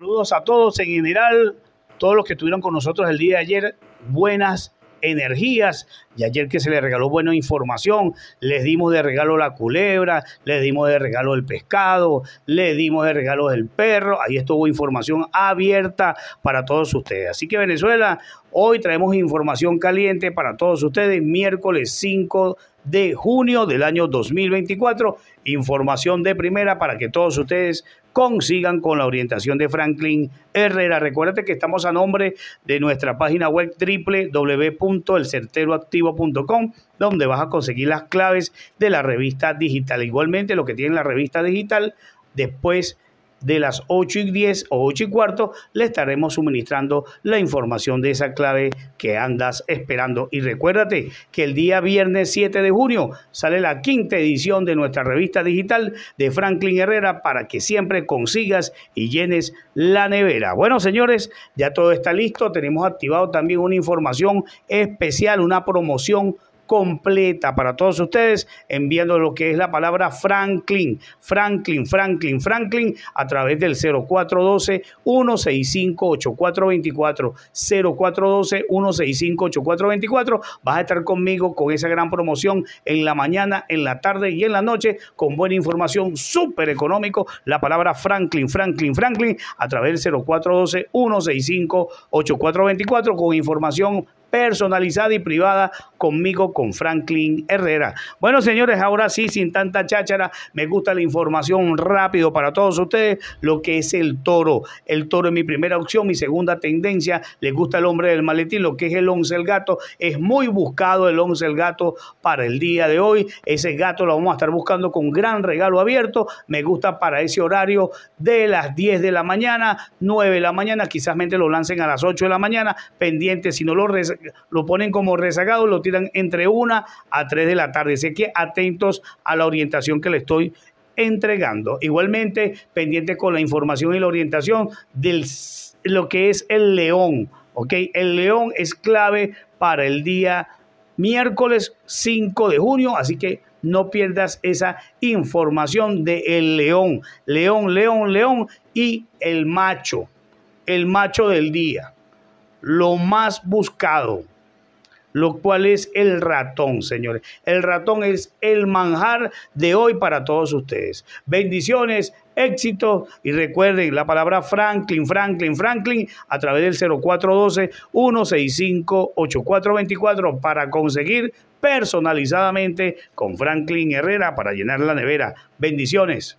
Saludos a todos en general, todos los que estuvieron con nosotros el día de ayer, buenas energías y ayer que se les regaló buena información, les dimos de regalo la culebra, les dimos de regalo el pescado, les dimos de regalo el perro, ahí estuvo información abierta para todos ustedes. Así que Venezuela, hoy traemos información caliente para todos ustedes, miércoles 5 de junio del año 2024. Información de primera para que todos ustedes consigan con la orientación de Franklin Herrera. Recuérdate que estamos a nombre de nuestra página web www.elcerteroactivo.com, donde vas a conseguir las claves de la revista digital. Igualmente, lo que tiene la revista digital, después de las 8 y 10 o 8 y cuarto le estaremos suministrando la información de esa clave que andas esperando. Y recuérdate que el día viernes 7 de junio sale la quinta edición de nuestra revista digital de Franklin Herrera para que siempre consigas y llenes la nevera. Bueno, señores, ya todo está listo. Tenemos activado también una información especial, una promoción completa para todos ustedes enviando lo que es la palabra Franklin, Franklin, Franklin, Franklin a través del 0412-165-8424. 0412-165-8424. Vas a estar conmigo con esa gran promoción en la mañana, en la tarde y en la noche con buena información, súper económico. La palabra Franklin, Franklin, Franklin a través del 0412-165-8424 con información personalizada y privada conmigo, con Franklin Herrera. Bueno, señores, ahora sí, sin tanta cháchara, me gusta la información rápido para todos ustedes, lo que es el toro. El toro es mi primera opción, mi segunda tendencia, les gusta el hombre del maletín, lo que es el once el gato, es muy buscado el once el gato para el día de hoy. Ese gato lo vamos a estar buscando con gran regalo abierto, me gusta para ese horario de las 10 de la mañana, 9 de la mañana, quizás lo lancen a las 8 de la mañana, pendiente si no lo lo ponen como rezagado, lo tiran entre una a tres de la tarde. Así que atentos a la orientación que le estoy entregando. Igualmente, pendiente con la información y la orientación de lo que es el león. El león es clave para el día miércoles 5 de junio, así que no pierdas esa información de el león. León, león, león y el macho. El macho del día lo más buscado, lo cual es el ratón, señores. El ratón es el manjar de hoy para todos ustedes. Bendiciones, éxito y recuerden la palabra Franklin, Franklin, Franklin a través del 0412-165-8424 para conseguir personalizadamente con Franklin Herrera para llenar la nevera. Bendiciones.